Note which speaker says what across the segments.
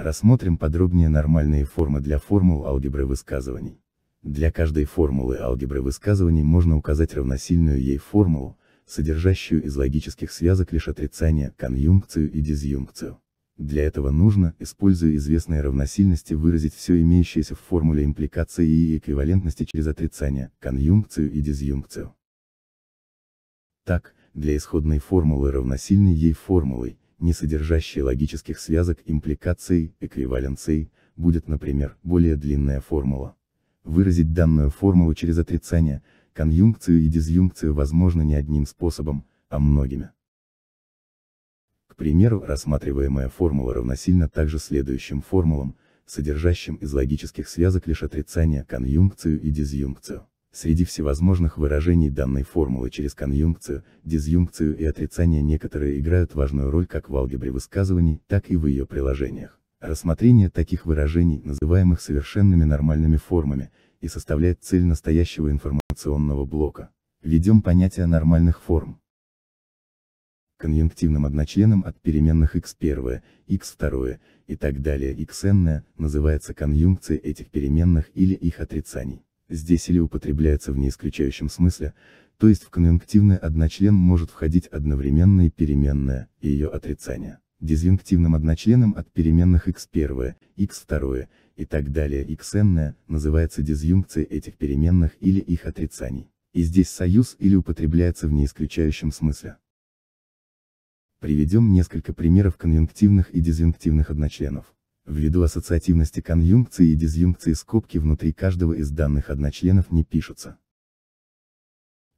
Speaker 1: Рассмотрим подробнее нормальные формы для формул алгебры высказываний. Для каждой формулы алгебры высказываний можно указать равносильную ей формулу, содержащую из логических связок лишь отрицание, конъюнкцию и дизъюнкцию. Для этого нужно, используя известные равносильности, выразить все имеющееся в формуле импликации и эквивалентности через отрицание, конъюнкцию и дизъюнкцию. Так, для исходной формулы равносильной ей формулой, не содержащий логических связок импликаций, эквиваленций, будет, например, более длинная формула. Выразить данную формулу через отрицание, конъюнкцию и дизъюнкцию возможно не одним способом, а многими. К примеру, рассматриваемая формула равносильна также следующим формулам, содержащим из логических связок лишь отрицание, конъюнкцию и дизъюнкцию. Среди всевозможных выражений данной формулы через конъюнкцию, дизъюнкцию и отрицание некоторые играют важную роль как в алгебре высказываний, так и в ее приложениях. Рассмотрение таких выражений, называемых совершенными нормальными формами, и составляет цель настоящего информационного блока. Введем понятие нормальных форм. Конъюнктивным одночленом от переменных x1, x2 и так далее xn называется конъюнкция этих переменных или их отрицаний здесь или употребляется в неисключающем смысле, то есть в конъюнктивное одночлен может входить одновременно и переменная, и ее отрицание. Дизъюнктивным одночленом от переменных x1, x2 и так далее xn называется дизъюнкция этих переменных или их отрицаний. И здесь союз или употребляется в неисключающем смысле. Приведем несколько примеров конъюнктивных и дизъюнктивных одночленов. Ввиду ассоциативности конъюнкции и дизъюнкции скобки внутри каждого из данных одночленов не пишутся.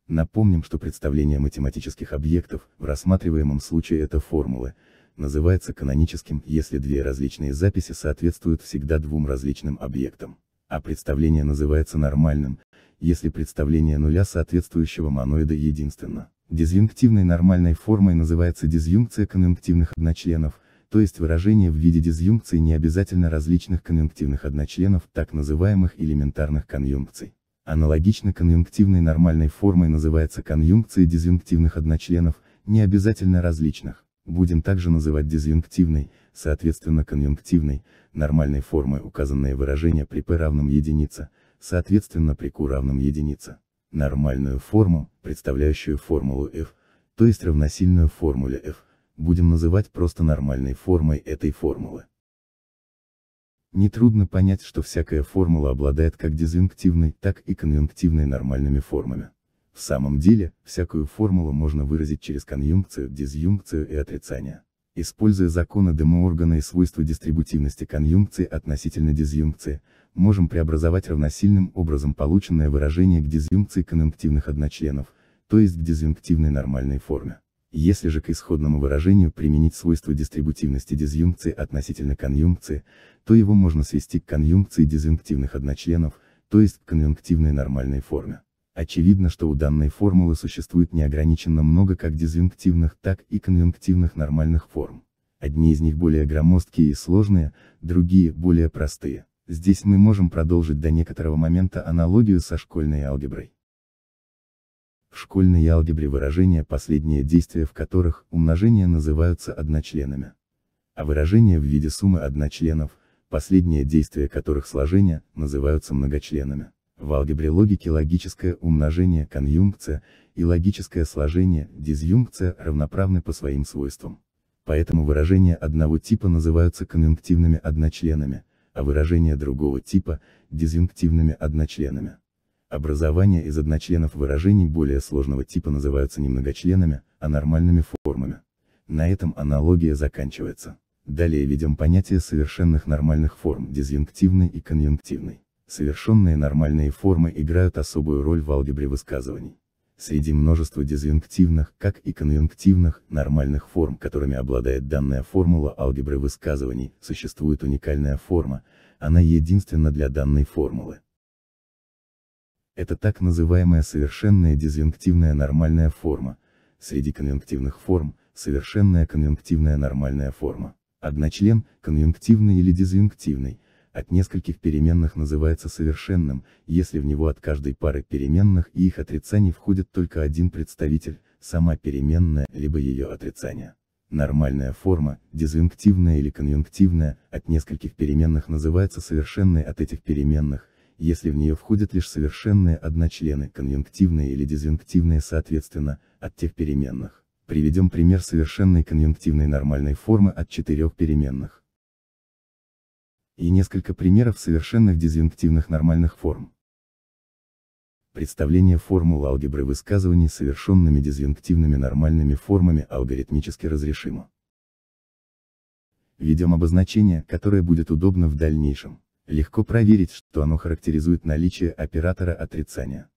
Speaker 1: Напомним, что представление математических объектов, в рассматриваемом случае это формулы, называется каноническим, если две различные записи соответствуют всегда двум различным объектам, а представление называется нормальным, если представление нуля соответствующего моноида единственно. Дизъюнктивной нормальной формой называется дизъюнкция конъюнктивных одночленов, то есть выражение в виде дизъюнкции не обязательно различных конъюнктивных одночленов, так называемых элементарных конъюнкций. Аналогично конъюнктивной нормальной формой называется конъюнкции дизъюнктивных одночленов, не обязательно различных. Будем также называть дизъюнктивной, соответственно конъюнктивной, нормальной формой указанное выражение при p равном единице, соответственно при q равном единице. Нормальную форму, представляющую формулу f, то есть равносильную формуле f, будем называть просто нормальной формой этой формулы. Нетрудно понять, что всякая формула обладает как дизъюнктивной, так и конъюнктивной нормальными формами. В самом деле, всякую формулу можно выразить через конъюнкцию, дизъюнкцию и отрицание. Используя законы Демооргана и свойства дистрибутивности конъюнкции относительно дизъюнкции, можем преобразовать равносильным образом полученное выражение к дизъюнкции конъюнктивных одночленов, то есть к дизъюнктивной нормальной форме. Если же к исходному выражению применить свойство дистрибутивности дизъюнкции относительно конъюнкции, то его можно свести к конъюнкции дизъюнктивных одночленов, то есть к конъюнктивной нормальной форме. Очевидно, что у данной формулы существует неограниченно много как дизъюнктивных, так и конъюнктивных нормальных форм. Одни из них более громоздкие и сложные, другие – более простые. Здесь мы можем продолжить до некоторого момента аналогию со школьной алгеброй. В школьной алгебре выражения последние действия в которых умножения называются одночленами. А выражения в виде суммы одночленов, последние действия которых сложения, называются многочленами. В алгебре логики логическое умножение конъюнкция и логическое сложение дизъюнкция равноправны по своим свойствам. Поэтому выражения одного типа называются конъюнктивными одночленами, а выражения другого типа – дизъюнктивными одночленами. Образования из одночленов выражений более сложного типа называются не многочленами, а нормальными формами. На этом аналогия заканчивается. Далее ведем понятие совершенных нормальных форм, дизъюнктивной и конъюнктивной. Совершенные нормальные формы играют особую роль в алгебре высказываний. Среди множества дизъюнктивных, как и конъюнктивных, нормальных форм, которыми обладает данная формула алгебры высказываний, существует уникальная форма, она единственна для данной формулы. Это так называемая совершенная дизъюнктивная нормальная форма. Среди конъюнктивных форм, совершенная конъюнктивная нормальная форма. Одночлен, конъюнктивный или дизъюнктивный, от нескольких переменных называется совершенным, если в него от каждой пары переменных и их отрицаний входит только один представитель, сама переменная, либо ее отрицание. Нормальная форма, дизъюнктивная или конъюнктивная, от нескольких переменных называется совершенной от этих переменных, если в нее входят лишь совершенные одночлены, конъюнктивные или дизъюнктивные соответственно, от тех переменных. Приведем пример совершенной конъюнктивной нормальной формы от четырех переменных. И несколько примеров совершенных дизъюнктивных нормальных форм. Представление формул алгебры высказываний совершенными дизъюнктивными нормальными формами алгоритмически разрешимо. Ведем обозначение, которое будет удобно в дальнейшем. Легко проверить, что оно характеризует наличие оператора отрицания.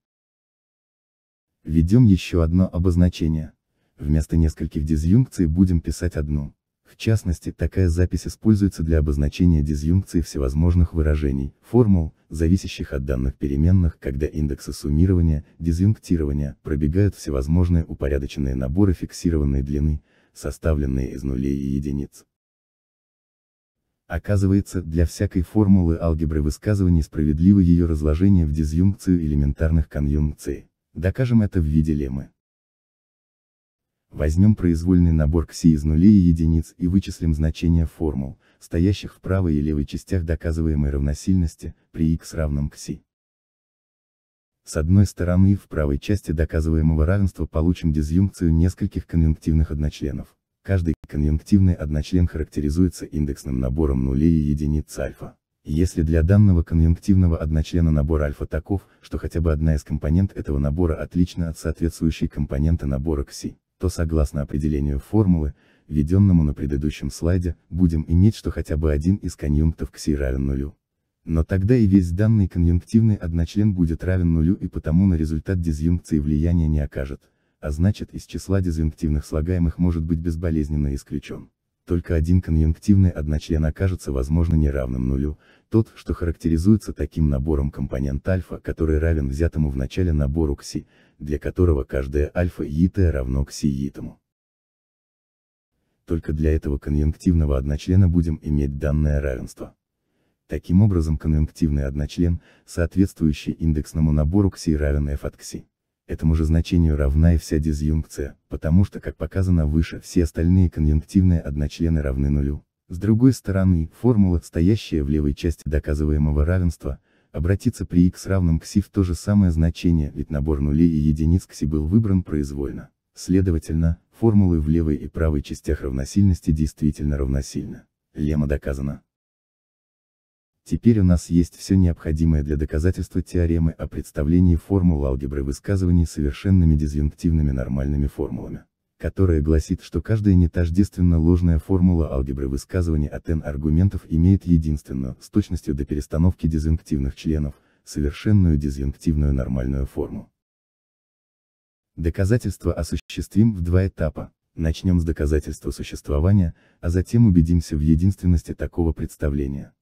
Speaker 1: Введем еще одно обозначение. Вместо нескольких дизъюнкций будем писать одну. В частности, такая запись используется для обозначения дизъюнкции всевозможных выражений, формул, зависящих от данных переменных, когда индексы суммирования, дизъюнктирования, пробегают всевозможные упорядоченные наборы фиксированной длины, составленные из нулей и единиц. Оказывается, для всякой формулы алгебры высказываний справедливо ее разложение в дизъюнкцию элементарных конъюнкций. Докажем это в виде леммы. Возьмем произвольный набор кси из нулей и единиц и вычислим значение формул, стоящих в правой и левой частях доказываемой равносильности, при x равном кси. С одной стороны в правой части доказываемого равенства получим дизъюнкцию нескольких конъюнктивных одночленов. Каждый конъюнктивный одночлен характеризуется индексным набором нулей и единиц альфа. Если для данного конъюнктивного одночлена набор альфа таков, что хотя бы одна из компонент этого набора отлична от соответствующей компоненты набора кси, то согласно определению формулы, введенному на предыдущем слайде, будем иметь, что хотя бы один из конъюнктов кси равен нулю. Но тогда и весь данный конъюнктивный одночлен будет равен нулю и потому на результат дизъюнкции влияния не окажет а значит из числа дизъюнктивных слагаемых может быть безболезненно исключен. Только один конъюнктивный одночлен окажется возможно неравным нулю, тот, что характеризуется таким набором компонент альфа, который равен взятому в начале набору кси, для которого каждая альфа йитая равно кси итому. Только для этого конъюнктивного одночлена будем иметь данное равенство. Таким образом конъюнктивный одночлен, соответствующий индексному набору кси равен f от кси. Этому же значению равна и вся дизъюнкция, потому что, как показано выше, все остальные конъюнктивные одночлены равны нулю. С другой стороны, формула, стоящая в левой части доказываемого равенства, обратится при x равном кси в то же самое значение, ведь набор нулей и единиц кси был выбран произвольно. Следовательно, формулы в левой и правой частях равносильности действительно равносильны. Лема доказана. Теперь у нас есть все необходимое для доказательства теоремы о представлении формул алгебры высказываний совершенными дизъюнктивными нормальными формулами, которая гласит, что каждая нетождественно ложная формула алгебры высказываний от n аргументов имеет единственную, с точностью до перестановки дизъюнктивных членов, совершенную дизъюнктивную нормальную форму. Доказательство осуществим в два этапа. Начнем с доказательства существования, а затем убедимся в единственности такого представления.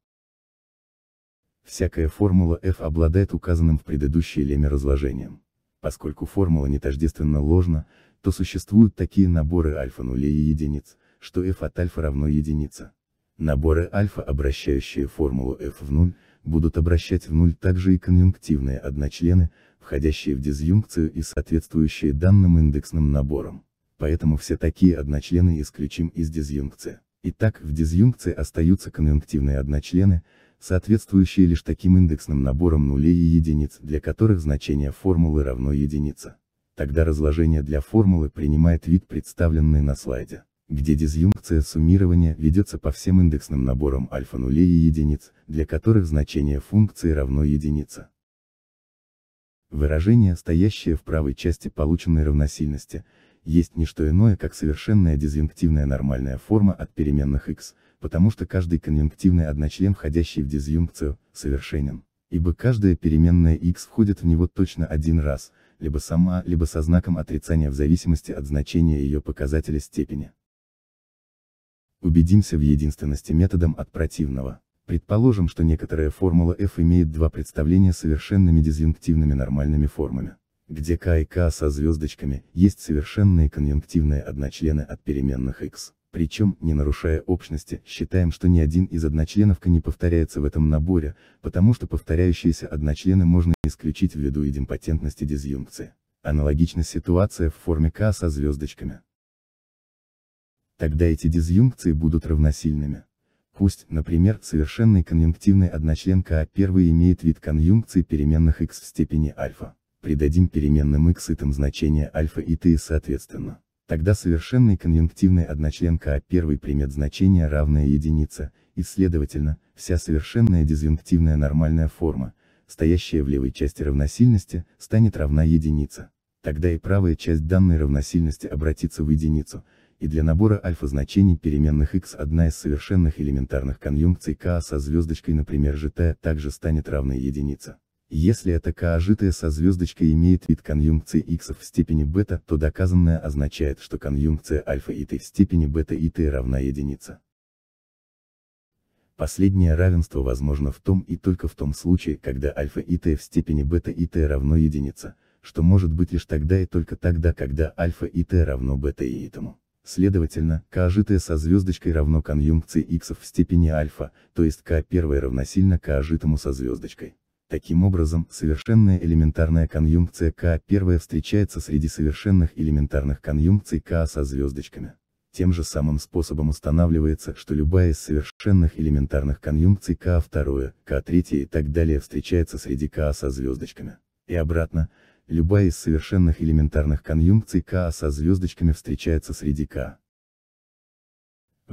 Speaker 1: Всякая формула f обладает указанным в предыдущей леме разложением. Поскольку формула не тождественно ложна, то существуют такие наборы альфа-нулей и единиц, что f от альфа равно единице. Наборы альфа, обращающие формулу f в нуль, будут обращать в нуль также и конъюнктивные одночлены, входящие в дизъюнкцию и соответствующие данным индексным наборам. Поэтому все такие одночлены исключим из дизъюнкции. Итак, в дизъюнкции остаются конъюнктивные одночлены, соответствующие лишь таким индексным наборам нулей и единиц, для которых значение формулы равно единице. Тогда разложение для формулы принимает вид, представленный на слайде, где дизъюнкция суммирования ведется по всем индексным наборам альфа нулей и единиц, для которых значение функции равно единице. Выражение, стоящее в правой части полученной равносильности, есть не что иное, как совершенная дизъюнктивная нормальная форма от переменных x, потому что каждый конъюнктивный одночлен, входящий в дизъюнкцию, совершенен. Ибо каждая переменная x входит в него точно один раз, либо сама, либо со знаком отрицания в зависимости от значения ее показателя степени. Убедимся в единственности методом от противного. Предположим, что некоторая формула f имеет два представления совершенными дизъюнктивными нормальными формами где k и k со звездочками есть совершенные конъюнктивные одночлены от переменных x. Причем, не нарушая общности, считаем, что ни один из одночленов К не повторяется в этом наборе, потому что повторяющиеся одночлены можно исключить ввиду идемпотентности дизъюнкции. Аналогична ситуация в форме k со звездочками. Тогда эти дизъюнкции будут равносильными. Пусть, например, совершенный конъюнктивный одночлен k1 имеет вид конъюнкции переменных x в степени альфа придадим переменным x и там значения альфа и t соответственно. Тогда совершенный конъюнктивный одночленка А первый примет значение равное единице, и следовательно, вся совершенная дизъюнктивная нормальная форма, стоящая в левой части равносильности, станет равна единице. Тогда и правая часть данной равносильности обратится в единицу, и для набора альфа-значений переменных x одна из совершенных элементарных конъюнкций КА со звездочкой например ЖТ, также станет равной единице. Если это каожитое со звездочкой имеет вид конъюнкции x в степени бета, то доказанное означает, что конъюнкция альфа и t в степени бета и t равна единице. Последнее равенство возможно в том и только в том случае, когда альфа и t в степени бета и t равно единице, что может быть лишь тогда и только тогда, когда альфа и t равно бета и этому. Следовательно, каожитое со звездочкой равно конъюнкции x в степени альфа, то есть k1 равносильно каожитому со звездочкой. Таким образом, совершенная элементарная конъюнкция К первая встречается среди совершенных элементарных конъюнкций К со звездочками. Тем же самым способом устанавливается, что любая из совершенных элементарных конъюнкций к второе, к третье и так далее встречается среди К со звездочками. И обратно, любая из совершенных элементарных конъюнкций К со звездочками встречается среди К.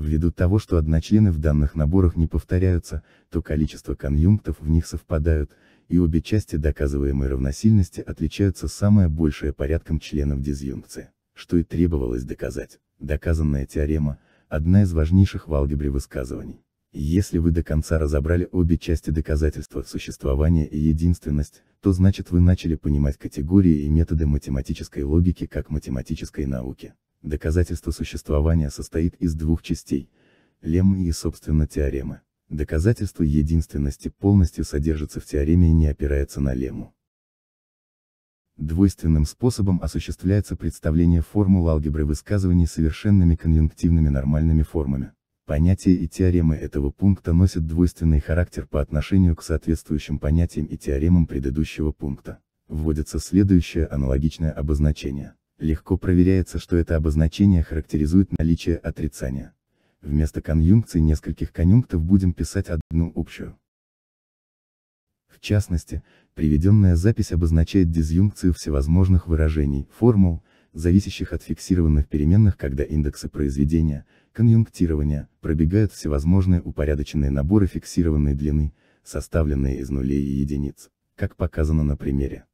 Speaker 1: Ввиду того, что одночлены в данных наборах не повторяются, то количество конъюнктов в них совпадают, и обе части доказываемой равносильности отличаются самое большее порядком членов дизъюнкции, что и требовалось доказать. Доказанная теорема – одна из важнейших в алгебре высказываний. Если вы до конца разобрали обе части доказательства существования и единственность, то значит вы начали понимать категории и методы математической логики как математической науки. Доказательство существования состоит из двух частей – леммы и, собственно, теоремы. Доказательство единственности полностью содержится в теореме и не опирается на лемму. Двойственным способом осуществляется представление формул алгебры высказываний совершенными конъюнктивными нормальными формами. Понятия и теоремы этого пункта носят двойственный характер по отношению к соответствующим понятиям и теоремам предыдущего пункта. Вводится следующее аналогичное обозначение. Легко проверяется, что это обозначение характеризует наличие отрицания. Вместо конъюнкций нескольких конъюнктов будем писать одну общую. В частности, приведенная запись обозначает дизъюнкцию всевозможных выражений, формул, зависящих от фиксированных переменных, когда индексы произведения, конъюнктирования, пробегают всевозможные упорядоченные наборы фиксированной длины, составленные из нулей и единиц, как показано на примере.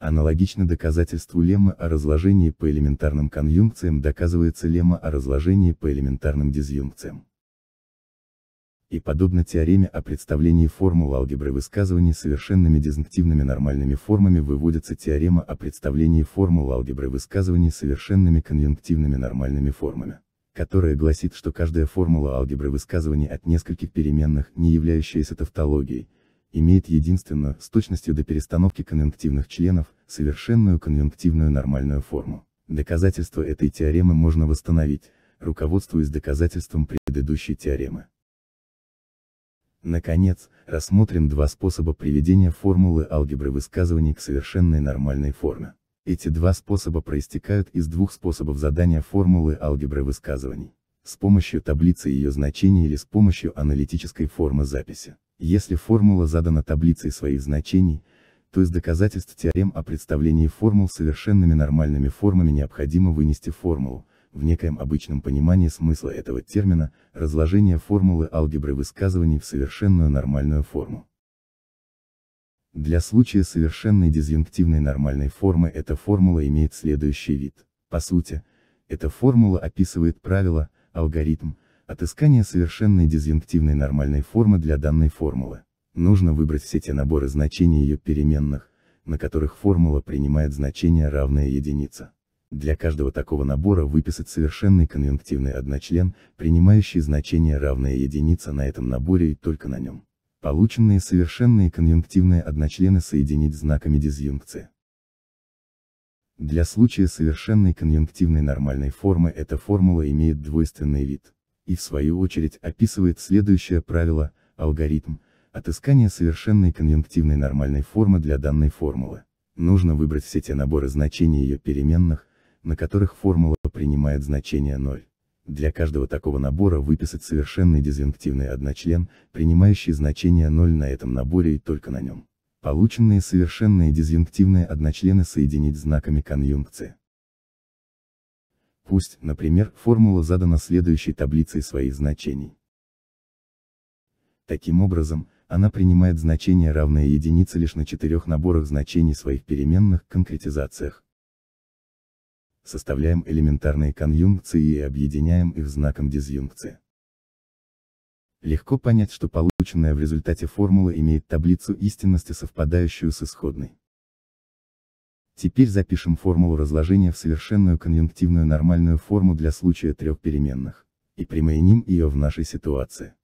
Speaker 1: Аналогично доказательству лемма о разложении по элементарным конъюнкциям доказывается лемма о разложении по элементарным дизъюнкциям и подобно теореме о представлении формул алгебры высказываний совершенными дизъюнктивными нормальными формами выводится теорема о представлении формул алгебры высказываний совершенными конъюнктивными нормальными формами, которая гласит, что каждая формула алгебры высказываний от нескольких переменных, не являющаяся тавтологией, имеет единственную, с точностью до перестановки конъюнктивных членов, совершенную конъюнктивную нормальную форму. Доказательство этой теоремы можно восстановить, руководствуясь доказательством предыдущей теоремы. Наконец, рассмотрим два способа приведения формулы алгебры высказываний к совершенной нормальной форме. Эти два способа проистекают из двух способов задания формулы алгебры высказываний. С помощью таблицы ее значений или с помощью аналитической формы записи. Если формула задана таблицей своих значений, то из доказательств теорем о представлении формул совершенными нормальными формами необходимо вынести формулу, в некоем обычном понимании смысла этого термина, разложение формулы алгебры высказываний в совершенную нормальную форму. Для случая совершенной дизъюнктивной нормальной формы эта формула имеет следующий вид. По сути, эта формула описывает правило, алгоритм, отыскания совершенной дизъюнктивной нормальной формы для данной формулы. Нужно выбрать все те наборы значений ее переменных, на которых формула принимает значение равное единице. Для каждого такого набора выписать совершенный конъюнктивный одночлен, принимающий значение равное единица на этом наборе и только на нем. Полученные совершенные конъюнктивные одночлены соединить знаками дизъюнкции. Для случая совершенной конъюнктивной нормальной формы эта формула имеет двойственный вид, и в свою очередь описывает следующее правило, алгоритм, отыскания совершенной конъюнктивной нормальной формы для данной формулы. Нужно выбрать все те наборы значений ее переменных, на которых формула принимает значение 0. Для каждого такого набора выписать совершенный дизъюнктивный одночлен, принимающий значение 0 на этом наборе и только на нем. Полученные совершенные дизъюнктивные одночлены соединить знаками конъюнкции. Пусть, например, формула задана следующей таблицей своих значений. Таким образом, она принимает значение равное единице лишь на четырех наборах значений своих переменных конкретизациях, составляем элементарные конъюнкции и объединяем их знаком дизъюнкции. Легко понять, что полученная в результате формула имеет таблицу истинности, совпадающую с исходной. Теперь запишем формулу разложения в совершенную конъюнктивную нормальную форму для случая трех переменных, и применим ее в нашей ситуации.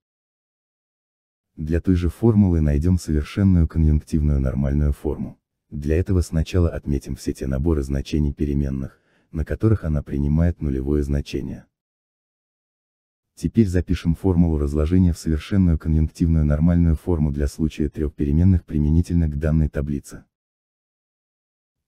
Speaker 1: Для той же формулы найдем совершенную конъюнктивную нормальную форму. Для этого сначала отметим все те наборы значений переменных, на которых она принимает нулевое значение. Теперь запишем формулу разложения в совершенную конъюнктивную нормальную форму для случая трех переменных применительно к данной таблице.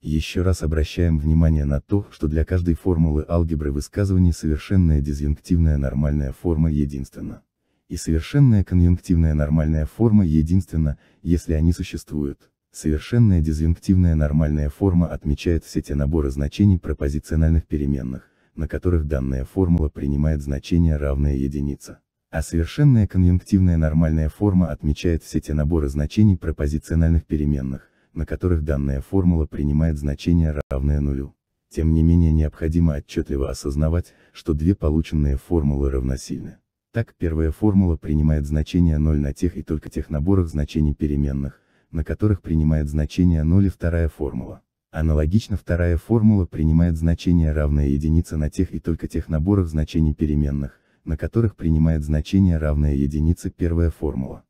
Speaker 1: Еще раз обращаем внимание на то, что для каждой формулы алгебры высказываний совершенная дизъюнктивная нормальная форма единственна. И совершенная конъюнктивная нормальная форма единственна, если они существуют. Совершенная дизъюнктивная нормальная форма отмечает все те наборы значений пропозициональных переменных, на которых данная формула принимает значение равное единице. А совершенная конъюнктивная нормальная форма отмечает все те наборы значений пропозициональных переменных, на которых данная формула принимает значение равное нулю. Тем не менее необходимо отчетливо осознавать, что две полученные формулы равносильны. Так первая формула принимает значение 0 на тех и только тех наборах значений переменных, на которых принимает значение 0 и вторая формула. Аналогично вторая формула принимает значение равное единице на тех и только тех наборах значений переменных, на которых принимает значение равное единице первая формула.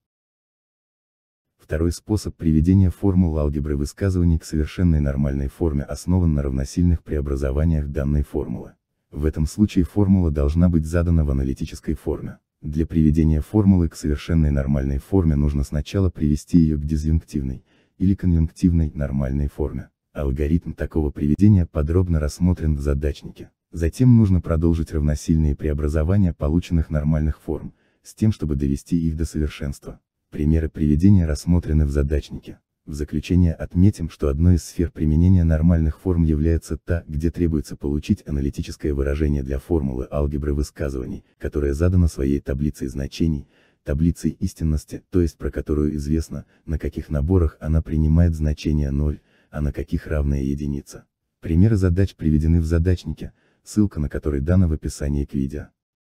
Speaker 1: Второй способ приведения формул алгебры высказываний к совершенной нормальной форме основан на равносильных преобразованиях данной формулы. В этом случае формула должна быть задана в аналитической форме. Для приведения формулы к совершенной нормальной форме нужно сначала привести ее к дизъюнктивной, или конъюнктивной, нормальной форме. Алгоритм такого приведения подробно рассмотрен в задачнике. Затем нужно продолжить равносильные преобразования полученных нормальных форм, с тем чтобы довести их до совершенства. Примеры приведения рассмотрены в задачнике. В заключение отметим, что одной из сфер применения нормальных форм является та, где требуется получить аналитическое выражение для формулы алгебры высказываний, которая задана своей таблицей значений, таблицей истинности, то есть про которую известно, на каких наборах она принимает значение 0, а на каких равная единица. Примеры задач приведены в задачнике, ссылка на который дана в описании к видео.